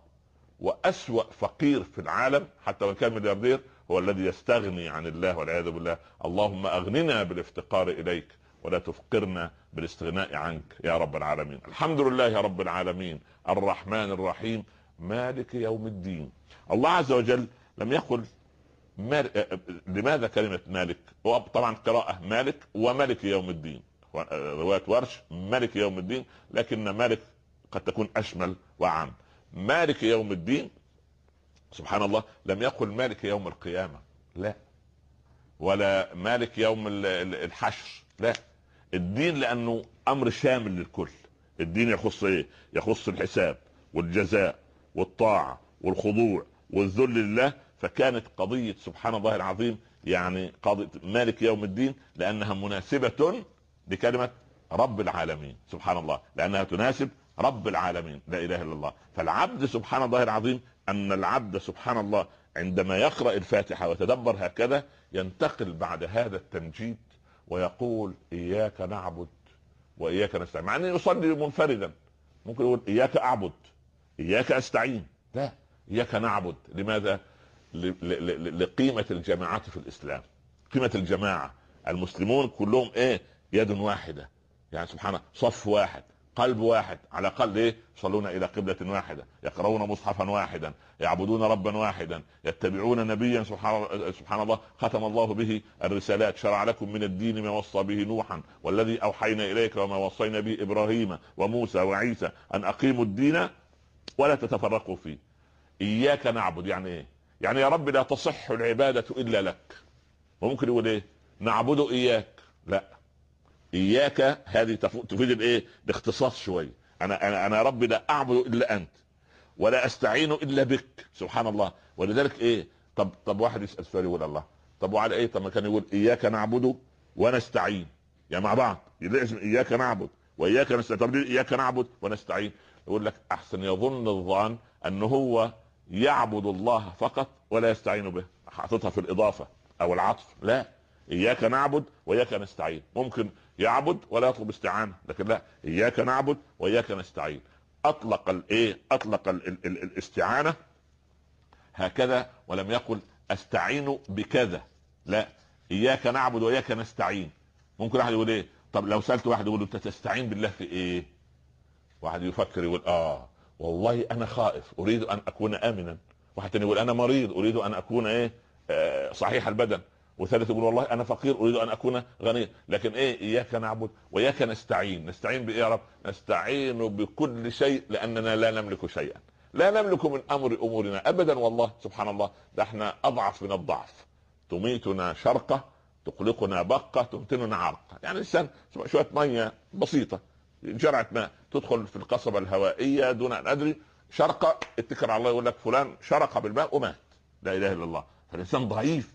وأسوأ فقير في العالم حتى وإن كان ملياردير هو الذي يستغني عن الله والعياذ بالله اللهم أغننا بالافتقار إليك ولا تفقرنا بالاستغناء عنك يا رب العالمين الحمد لله رب العالمين الرحمن الرحيم مالك يوم الدين الله عز وجل لم يقل مال... آه، آه، لماذا كلمة مالك هو طبعا قراءة مالك وملك يوم الدين آه، رواية ورش ملك يوم الدين لكن مالك قد تكون أشمل وعام مالك يوم الدين سبحان الله لم يقل مالك يوم القيامة لا ولا مالك يوم الحشر لا الدين لأنه أمر شامل للكل الدين يخص إيه يخص الحساب والجزاء والطاعة والخضوع والذل لله فكانت قضية سبحان الله العظيم يعني قضية مالك يوم الدين لأنها مناسبة لكلمة رب العالمين سبحان الله لأنها تناسب رب العالمين لا إله إلا الله فالعبد سبحان الله العظيم أن العبد سبحان الله عندما يقرأ الفاتحة ويتدبر هكذا ينتقل بعد هذا التمجيد ويقول إياك نعبد وإياك نستعين مع أنه يصلي منفردا ممكن يقول إياك أعبد اياك استعين لا اياك نعبد لماذا لقيمه الجماعات في الاسلام قيمه الجماعه المسلمون كلهم ايه يد واحده يعني سبحان صف واحد قلب واحد على الاقل ايه يصلون الى قبله واحده يقرؤون مصحفا واحدا يعبدون ربا واحدا يتبعون نبيا سبحان الله ختم الله به الرسالات شرع لكم من الدين ما وصى به نوحا والذي اوحينا اليك وما وصينا به ابراهيم وموسى وعيسى ان اقيموا الدين ولا تتفرقوا فيه اياك نعبد يعني ايه يعني يا رب لا تصح العبادة الا لك وممكن يقول ايه نعبد اياك لا اياك هذه تفيد الايه الاختصاص شويه انا انا انا يا رب لا اعبد الا انت ولا استعين الا بك سبحان الله ولذلك ايه طب طب واحد يسال سؤال يقول الله طب وعلى ايه طب ما كان يقول اياك نعبد ونستعين يعني مع بعض لازم اياك نعبد واياك نستعين طب اياك نعبد ونستعين يقول لك احسن يظن الظان ان هو يعبد الله فقط ولا يستعين به حاططها في الاضافه او العطف لا اياك نعبد واياك نستعين ممكن يعبد ولا يطلب استعانه لكن لا اياك نعبد واياك نستعين اطلق الايه اطلق الـ الـ الـ الاستعانه هكذا ولم يقل استعين بكذا لا اياك نعبد واياك نستعين ممكن واحد يقول ايه طب لو سالت واحد يقول انت تستعين بالله في ايه واحد يفكر يقول اه والله انا خائف اريد ان اكون امنا واحد تاني يقول انا مريض اريد ان اكون ايه آه صحيح البدن وثالث يقول والله انا فقير اريد ان اكون غنيا لكن ايه اياك نعبد واياك نستعين نستعين بايه يا رب نستعين بكل شيء لاننا لا نملك شيئا لا نملك من امر امورنا ابدا والله سبحان الله ده احنا اضعف من الضعف تميتنا شرقه تقلقنا بقه تمتننا عرقه يعني الانسان شويه ميه بسيطه جرعه ماء تدخل في القصبه الهوائيه دون ان ادري شرق اتكل على الله يقول لك فلان شرق بالماء ومات لا اله الا الله فالانسان ضعيف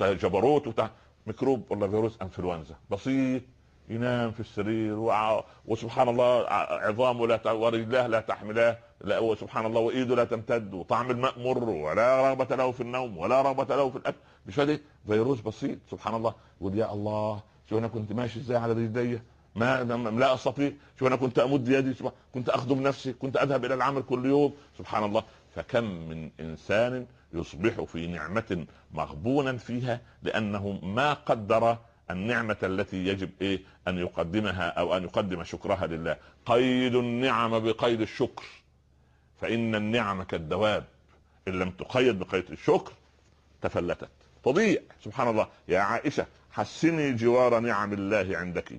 جبروت وبتاع ميكروب ولا فيروس انفلونزا بسيط ينام في السرير وع... وسبحان الله عظامه لا ت... ورجلاه لا تحملاه لا وسبحان الله وايده لا تمتد وطعم الماء مر ولا رغبه له في النوم ولا رغبه له في الاكل مش فاهم فيروس بسيط سبحان الله يقول يا الله شو انا كنت ماشي ازاي على رجلي ما لا استطيع شوف انا كنت امد يدي كنت اخدم نفسي كنت اذهب الى العمل كل يوم سبحان الله فكم من انسان يصبح في نعمه مغبونا فيها لانه ما قدر النعمة التي يجب ايه ان يقدمها او ان يقدم شكرها لله قيد النعم بقيد الشكر فان النعم كالدواب ان لم تقيد بقيد الشكر تفلتت تضيع سبحان الله يا عائشة حسني جوار نعم الله عندك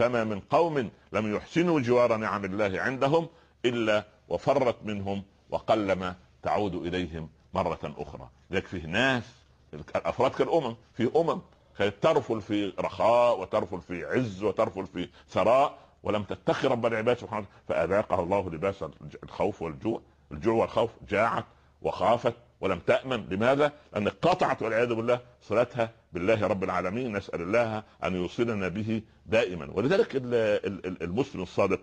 فما من قوم لم يحسنوا جوار نعم الله عندهم إلا وفرت منهم وقلما تعود إليهم مرة أخرى لذلك فيه ناس الأفراد كالأمم في أمم كانت ترفل في رخاء وترفل في عز وترفل في ثراء ولم تتخي رب العباد سبحانه فأذاقه الله لباس الخوف والجوع الجوع والخوف جاعت وخافت ولم تأمن لماذا؟ لأن قطعت والعياذ بالله صلتها بالله رب العالمين نسأل الله أن يوصلنا به دائما ولذلك المسلم الصادق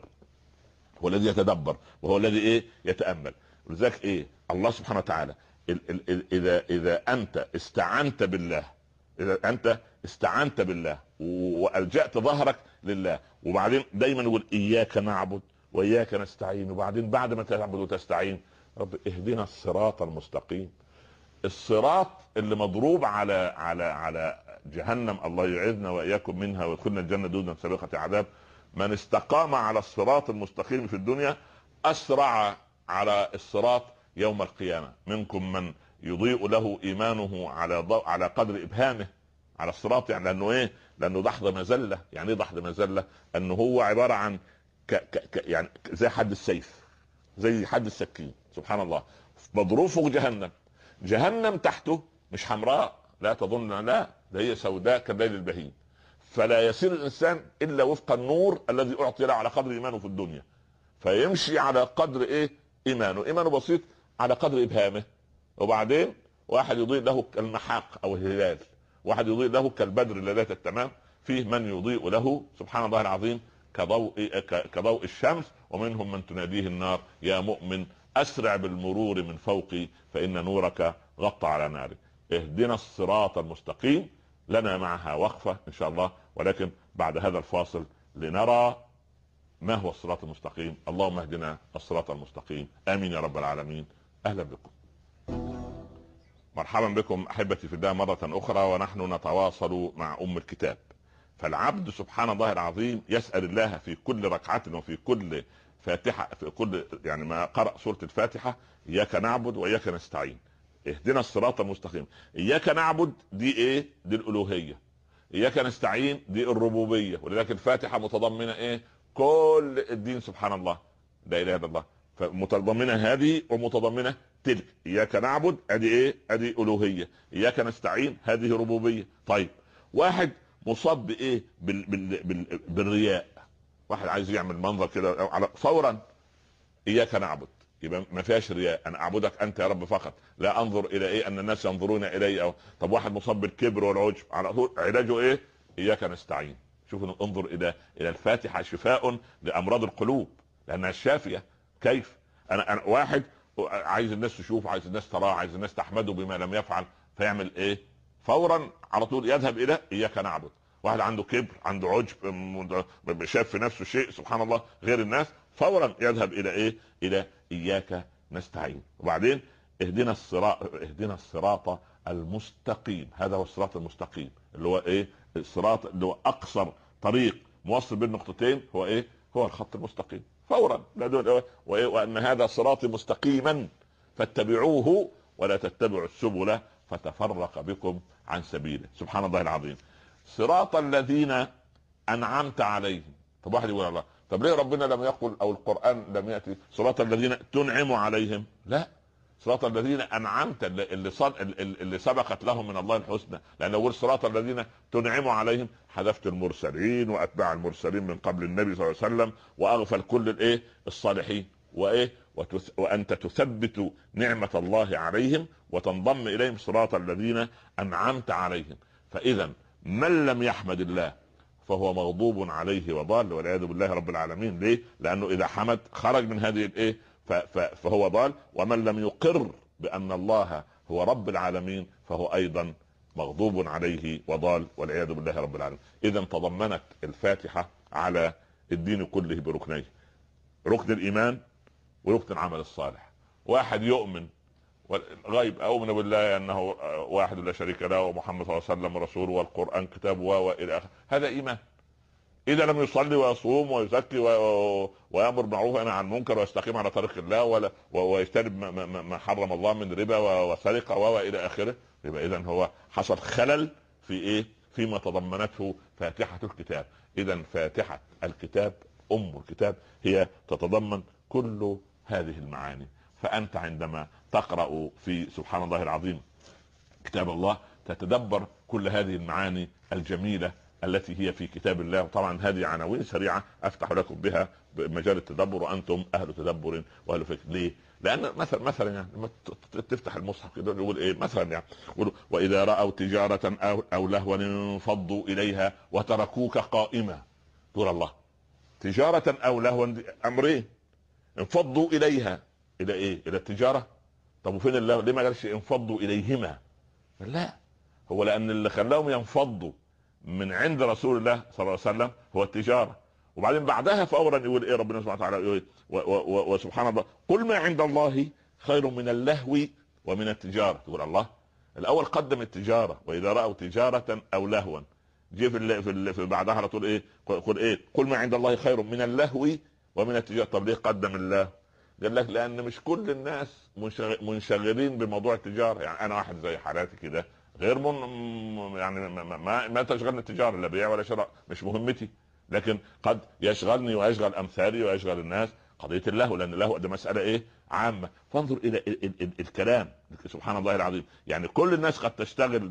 هو الذي يتدبر وهو الذي إيه يتأمل ولذلك إيه الله سبحانه وتعالى إذا إذا أنت استعنت بالله إذا أنت استعنت بالله وألجأت ظهرك لله وبعدين دايما يقول إياك نعبد وإياك نستعين وبعدين بعد ما تعبد وتستعين رب اهدنا الصراط المستقيم الصراط اللي مضروب على على على جهنم الله يعيذنا واياكم منها ويدخلنا الجنه دون سابقه عذاب من استقام على الصراط المستقيم في الدنيا اسرع على الصراط يوم القيامه منكم من يضيء له ايمانه على ضو... على قدر ابهامه على الصراط يعني لانه ايه؟ لانه دحض مذله، يعني ايه دحض مذله؟ انه هو عباره عن ك... ك... ك... يعني زي حد السيف زي حد السكين سبحان الله مضروب فوق جهنم جهنم تحته مش حمراء لا تظن لا ده هي سوداء كالليل البهيم فلا يسير الانسان الا وفق النور الذي اعطي له على قدر ايمانه في الدنيا فيمشي على قدر ايه ايمانه ايمانه بسيط على قدر ابهامه وبعدين واحد يضيء له كالمحاق او الهلال واحد يضيء له كالبدر ليله التمام فيه من يضيء له سبحان الله العظيم كضوء كضوء الشمس ومنهم من تناديه النار يا مؤمن أسرع بالمرور من فوقي فإن نورك غطى على ناري اهدنا الصراط المستقيم لنا معها وقفة إن شاء الله ولكن بعد هذا الفاصل لنرى ما هو الصراط المستقيم اللهم اهدنا الصراط المستقيم آمين يا رب العالمين أهلا بكم مرحبا بكم أحبتي في الله مرة أخرى ونحن نتواصل مع أم الكتاب فالعبد سبحان الله العظيم يسأل الله في كل ركعة وفي كل فاتحه في كل يعني ما قرأ سوره الفاتحه اياك نعبد واياك نستعين اهدنا الصراط المستقيم اياك نعبد دي ايه دي الالوهيه اياك نستعين دي الربوبيه ولذلك الفاتحه متضمنه ايه كل الدين سبحان الله لا اله الا الله فمتضمنه هذه ومتضمنه تلك اياك نعبد ادي ايه ادي الوهيه اياك نستعين هذه ربوبيه طيب واحد مصاب بايه بال... بال... بال... بالرياء واحد عايز يعمل منظر كده على فورا اياك نعبد يبقى ما فيهاش رياء انا اعبدك انت يا رب فقط لا انظر الى ايه ان الناس ينظرون الي او طب واحد مصاب بالكبر والعجب على طول علاجه ايه اياك نستعين شوف انظر الى الى الفاتحه شفاء لامراض القلوب لانها الشافيه كيف انا, أنا واحد عايز الناس تشوف عايز الناس تراه عايز الناس تحمده بما لم يفعل فيعمل ايه فورا على طول يذهب الى اياك نعبد واحد عنده كبر عنده عجب شاف في نفسه شيء سبحان الله غير الناس فورا يذهب الى ايه الى اياك نستعين وبعدين اهدنا الصراط اهدنا الصراط المستقيم هذا هو الصراط المستقيم اللي هو ايه الصراط اللي هو اقصر طريق موصل بين نقطتين هو ايه هو الخط المستقيم فورا وان هذا صراطي مستقيما فاتبعوه ولا تتبعوا السبل فتفرق بكم عن سبيله سبحان الله العظيم صراط الذين انعمت عليهم طب واحد يقول الله طب ليه ربنا لم يقل او القران لم ياتي صراط الذين تنعم عليهم لا صراط الذين انعمت اللي اللي سبقت لهم من الله الحسنى لانه يقول صراط الذين تنعم عليهم حذفت المرسلين واتباع المرسلين من قبل النبي صلى الله عليه وسلم واغفل كل الايه الصالحين وايه وانت تثبت نعمه الله عليهم وتنضم اليهم صراط الذين انعمت عليهم فاذا من لم يحمد الله فهو مغضوب عليه وضال والعياذ بالله رب العالمين ليه؟ لانه اذا حمد خرج من هذه الايه؟ فهو ضال ومن لم يقر بان الله هو رب العالمين فهو ايضا مغضوب عليه وضال والعياذ بالله رب العالمين اذا تضمنت الفاتحه على الدين كله بركنيه ركن الايمان وركن العمل الصالح واحد يؤمن غيب اؤمن بالله انه واحد لا شريك له ومحمد صلى الله عليه وسلم رسول والقران كتاب والى اخره هذا ايمان اذا لم يصلي ويصوم ويزكي ويامر بالمعروف عن المنكر ويستقيم على طريق الله ولا ويجتنب ما حرم الله من ربا وسرقه والى اخره يبقى اذا هو حصل خلل في ايه؟ فيما تضمنته فاتحه الكتاب اذا فاتحه الكتاب ام الكتاب هي تتضمن كل هذه المعاني فانت عندما تقرا في سبحان الله العظيم كتاب الله تتدبر كل هذه المعاني الجميله التي هي في كتاب الله وطبعا هذه عناوين سريعه افتح لكم بها مجال التدبر وانتم اهل تدبر واهل فكر ليه؟ لان مثلا مثلا يعني لما تفتح المصحف كده يقول ايه مثلا يعني يقول واذا راوا تجاره او, أو لهوا انفضوا اليها وتركوك قائمه دور الله تجاره او لهوا امرين انفضوا اليها الى ايه؟ الى التجاره؟ طب وفين الله؟ ليه ما قالش انفضوا اليهما؟ لا هو لان اللي خلاهم ينفضوا من عند رسول الله صلى الله عليه وسلم هو التجاره وبعدين بعدها فورا يقول ايه ربنا سبحانه وتعالى وسبحان الله قل ما عند الله خير من اللهو ومن التجاره تقول الله الاول قدم التجاره واذا راوا تجاره او لهوا جه في, اللي في, اللي في بعدها على طول ايه قل ايه قل ما عند الله خير من اللهو ومن التجاره طب ليه قدم الله قال لك لان مش كل الناس منشغلين بموضوع التجاره يعني انا واحد زي حالاتي كده غير من يعني ما ما تشغلني التجاره لا بيع ولا شراء مش مهمتي لكن قد يشغلني ويشغل امثالي ويشغل الناس قضيه اللهو لان اللهو ده مساله ايه؟ عامه فانظر الى الكلام سبحان الله العظيم يعني كل الناس قد تشتغل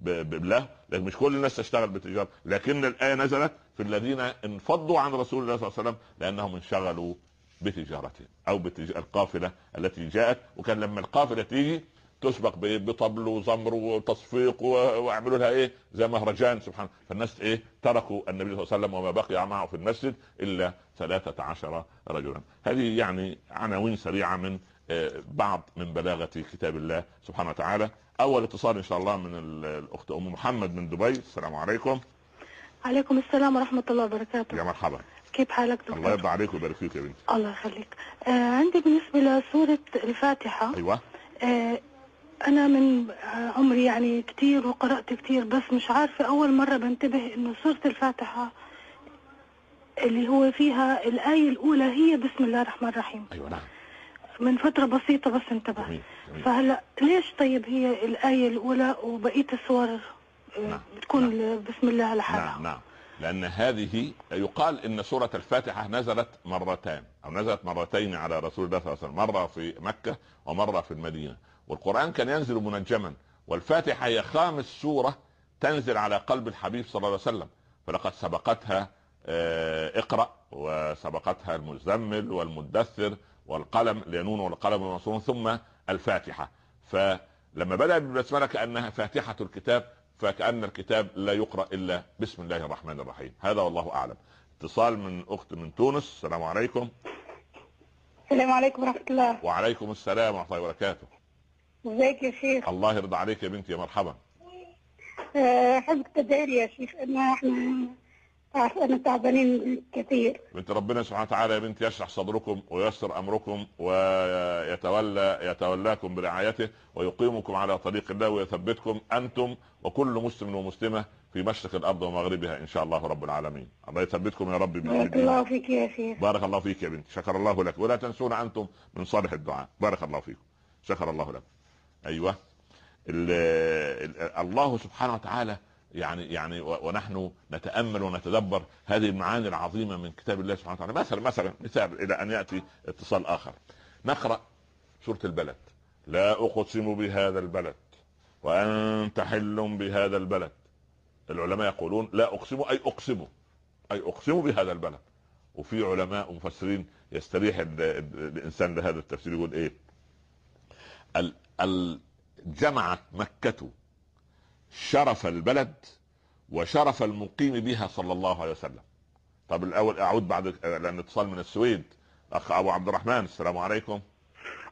بالله لكن مش كل الناس تشتغل بالتجاره لكن الايه نزلت في الذين انفضوا عن رسول الله صلى الله عليه وسلم لانهم انشغلوا بتجارته او بالقافله التي جاءت وكان لما القافله تيجي تسبق بطبل وزمر وتصفيق واعملوا لها ايه زي مهرجان سبحان فالناس ايه تركوا النبي صلى الله عليه وسلم وما بقي معه في المسجد الا 13 رجلا هذه يعني عناوين سريعه من آه، بعض من بلاغه كتاب الله سبحانه وتعالى اول اتصال ان شاء الله من الاخت ام محمد من دبي السلام عليكم عليكم السلام ورحمه الله وبركاته يا مرحبا كيف حالك دكتور؟ الله يرضى عليك ويبارك فيك يا بنتي الله يخليك آه عندي بالنسبة لسورة الفاتحة أيوة آه أنا من آه، عمري يعني كثير وقرأت كثير بس مش عارفة أول مرة بنتبه إنه سورة الفاتحة اللي هو فيها الآية الأولى هي بسم الله الرحمن الرحيم أيوة نعم من فترة بسيطة بس انتبه جميل. جميل. فهلا ليش طيب هي الآية الأولى وبقية السور آه، نعم. بتكون نعم. بسم الله لحالها نعم نعم لأن هذه يقال إن سورة الفاتحة نزلت مرتان أو نزلت مرتين على رسول الله صلى الله عليه وسلم مرة في مكة ومرة في المدينة والقرآن كان ينزل منجما والفاتحة هي خامس سورة تنزل على قلب الحبيب صلى الله عليه وسلم فلقد سبقتها آه، اقرأ وسبقتها المزمل والمدثر والقلم لينون والقلم المنصور ثم الفاتحة فلما بدأ بالبسملة كأنها فاتحة الكتاب فكأن الكتاب لا يقرأ إلا بسم الله الرحمن الرحيم هذا والله أعلم اتصال من أخت من تونس السلام عليكم السلام عليكم ورحمة الله وعليكم السلام ورحمة الله وبركاته ازيك يا شيخ الله يرضى عليك يا بنتي يا مرحبا أه تدعي يا شيخ انا احنا احنا تعبانين كثير بنت ربنا سبحانه وتعالى يا بنت يشرح صدركم وييسر امركم ويتولى يتولاكم برعايته ويقيمكم على طريق الله ويثبتكم انتم وكل مسلم ومسلمه في مشرق الارض ومغربها ان شاء الله رب العالمين الله يثبتكم يا رب بارك الله فيك يا شيخ بارك الله فيك يا بنت شكر الله لك ولا تنسون انتم من صالح الدعاء بارك الله فيكم شكر الله لك ايوه الله سبحانه وتعالى يعني يعني ونحن نتامل ونتدبر هذه المعاني العظيمه من كتاب الله سبحانه وتعالى مثلا مثلا مثال الى ان ياتي اتصال اخر نقرا سوره البلد لا اقسم بهذا البلد وانت حل بهذا البلد العلماء يقولون لا اقسم اي اقسم اي اقسم بهذا البلد وفي علماء ومفسرين يستريح الانسان لهذا التفسير يقول ايه ال جمعت مكة شرف البلد وشرف المقيم بها صلى الله عليه وسلم طب الاول اعود بعد لان اتصال من السويد اخ ابو عبد الرحمن السلام عليكم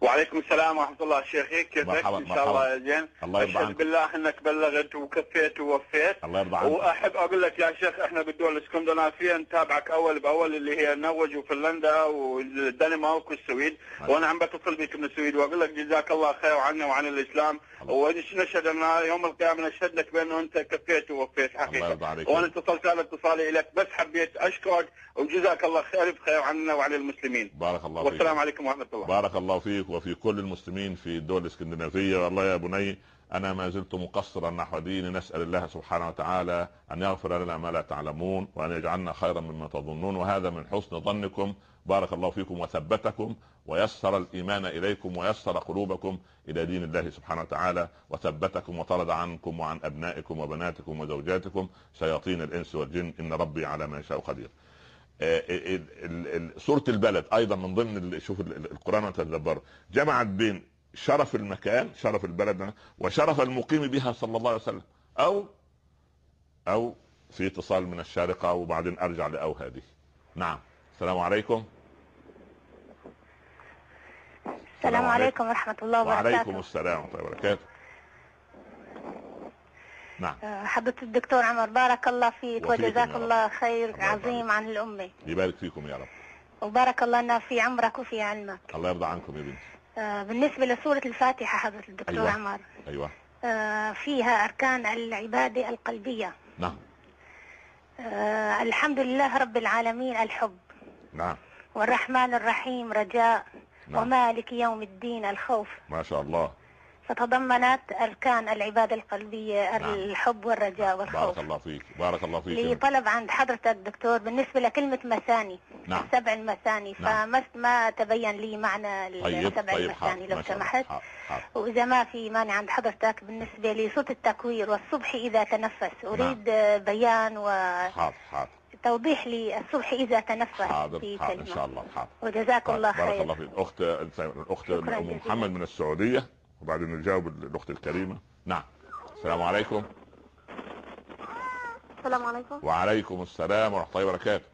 وعليكم السلام ورحمه الله شيخ هيك كيفك مرحبا ان شاء الله يا زين الله يرضى اشهد بالله انك بلغت وكفيت ووفيت الله يرضى عنك واحب اقول لك يا شيخ احنا بالدول الاسكندنافيه نتابعك اول باول اللي هي النرويج وفنلندا والدنمارك والسويد وانا عم بتصل بك من السويد واقول لك جزاك الله خير عنا وعن الاسلام ونشهد ان يوم القيامه نشهد لك بانه انت كفيت ووفيت حقيقه الله يرضى عليك وانا اتصلت على اتصالي لك بس حبيت اشكرك وجزاك الله خير بخير عنا وعن المسلمين بارك الله فيك والسلام عليكم ورحمه الله بارك الله فيك المشرك وفي كل المسلمين في الدول الاسكندنافيه والله يا بني انا ما زلت مقصرا نحو ديني نسال الله سبحانه وتعالى ان يغفر لنا ما لا تعلمون وان يجعلنا خيرا مما تظنون وهذا من حسن ظنكم بارك الله فيكم وثبتكم ويسر الايمان اليكم ويسر قلوبكم الى دين الله سبحانه وتعالى وثبتكم وطرد عنكم وعن ابنائكم وبناتكم وزوجاتكم شياطين الانس والجن ان ربي على ما يشاء قدير آه، آه، آه، صوره البلد ايضا من ضمن شوف القران وتدبر جمعت بين شرف المكان شرف البلد وشرف المقيم بها صلى الله عليه وسلم او او في اتصال من الشارقه وبعدين ارجع لاو هذه نعم السلام عليكم السلام عليكم ورحمه الله وبركاته وعليكم السلام ورحمه الله وبركاته نعم آه، حضرة الدكتور عمر بارك الله فيك وجزاك الله خير عظيم عن الأمة يبارك فيكم يا رب وبارك الله لنا في عمرك وفي علمك الله يرضى عنكم يا بنتي آه، بالنسبة لسورة الفاتحة حضرة الدكتور أيوة. عمر أيوة آه، فيها أركان العبادة القلبية نعم الحمد لله رب العالمين الحب نعم والرحمن الرحيم رجاء نعم. ومالك يوم الدين الخوف ما شاء الله فتضمنت أركان العبادة القلبية نعم. الحب والرجاء نعم. والخوف بارك الله فيك بارك الله فيك لي طلب عند حضرتك الدكتور بالنسبة لكلمة مساني نعم. السبع المساني نعم. فما ما تبين لي معنى السبع طيب, طيب، المساني لو سمحت وإذا ما في مانع عند حضرتك بالنسبة لصوت التكوير والصبح إذا تنفس نعم. أريد نعم. بيان و حاضر حاضر توضيح لي الصبح اذا تنفس حاضر في حاضر كلمة. ان شاء الله حاضر وجزاك طيب، الله خير بارك الله فيك أخت الاخت ام محمد من السعوديه وبعدين نجاوب الاخت الكريمه نعم السلام عليكم السلام عليكم وعليكم السلام ورحمه الله وبركاته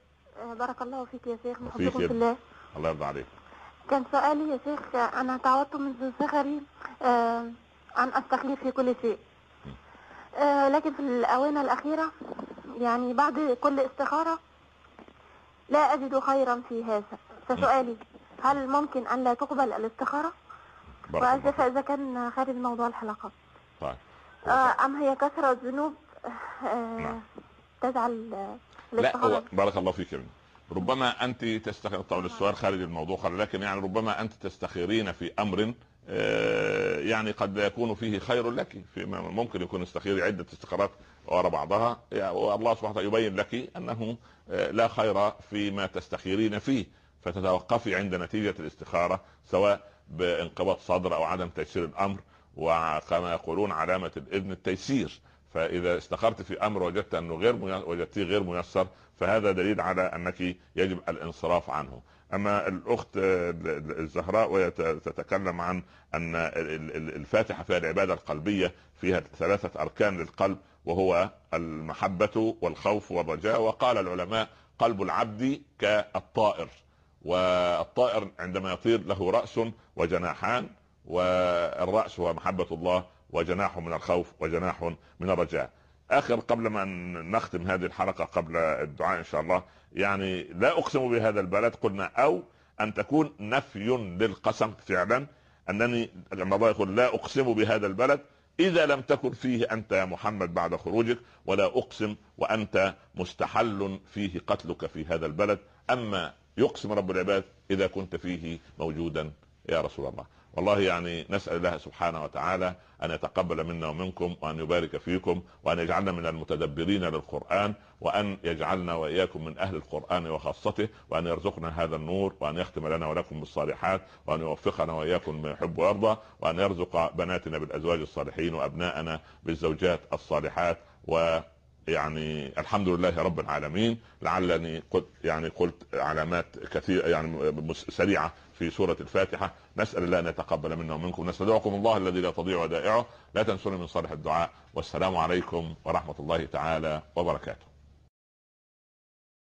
بارك الله فيك يا شيخ محبكم في الله الله يرضى عليك كان سؤالي يا شيخ انا تعودت منذ صغري آه، عن التخليف في كل شيء آه، لكن في الاونه الاخيره يعني بعد كل استخاره لا اجد خيرا في هذا فسؤالي هل ممكن ان لا تقبل الاستخاره وأسفة إذا كان خارج موضوع الحلقة طيب آه، أم هي كثرة الذنوب آه، نعم. تجعل لا هو بارك الله فيك يا ربما انت تستخير طبعا السؤال خارج الموضوع خارج لكن يعني ربما انت تستخيرين في امر آه، يعني قد لا يكون فيه خير لك فيما ممكن يكون استخير عده استخارات وراء بعضها والله سبحانه وتعالى يبين لك انه لا خير فيما تستخيرين فيه فتتوقفي عند نتيجه الاستخاره سواء بانقباض صدر او عدم تيسير الامر وكما يقولون علامه الاذن التيسير فاذا استخرت في امر وجدت انه غير وجدتيه غير ميسر فهذا دليل على انك يجب الانصراف عنه اما الاخت الزهراء وهي تتكلم عن ان الفاتحه فيها العباده القلبيه فيها ثلاثه اركان للقلب وهو المحبه والخوف والرجاء وقال العلماء قلب العبد كالطائر والطائر عندما يطير له رأس وجناحان والرأس هو محبة الله وجناح من الخوف وجناح من الرجاء اخر قبل ما نختم هذه الحلقه قبل الدعاء ان شاء الله يعني لا اقسم بهذا البلد قلنا او ان تكون نفي للقسم فعلا انني الله يقول لا اقسم بهذا البلد اذا لم تكن فيه انت يا محمد بعد خروجك ولا اقسم وانت مستحل فيه قتلك في هذا البلد اما يقسم رب العباد اذا كنت فيه موجودا يا رسول الله والله يعني نسأل الله سبحانه وتعالى أن يتقبل منا ومنكم وأن يبارك فيكم وأن يجعلنا من المتدبرين للقرآن وأن يجعلنا وإياكم من أهل القرآن وخاصته وأن يرزقنا هذا النور وأن يختم لنا ولكم بالصالحات وأن يوفقنا وإياكم ما يحب ويرضى وأن يرزق بناتنا بالأزواج الصالحين وأبناءنا بالزوجات الصالحات و يعني الحمد لله رب العالمين لعلني قلت يعني قلت علامات كثيرة يعني سريعة في سورة الفاتحة نسأل الله أن يتقبل منا ومنكم نستدعكم الله الذي لا تضيع ودائعه لا تنسوني من صالح الدعاء والسلام عليكم ورحمة الله تعالى وبركاته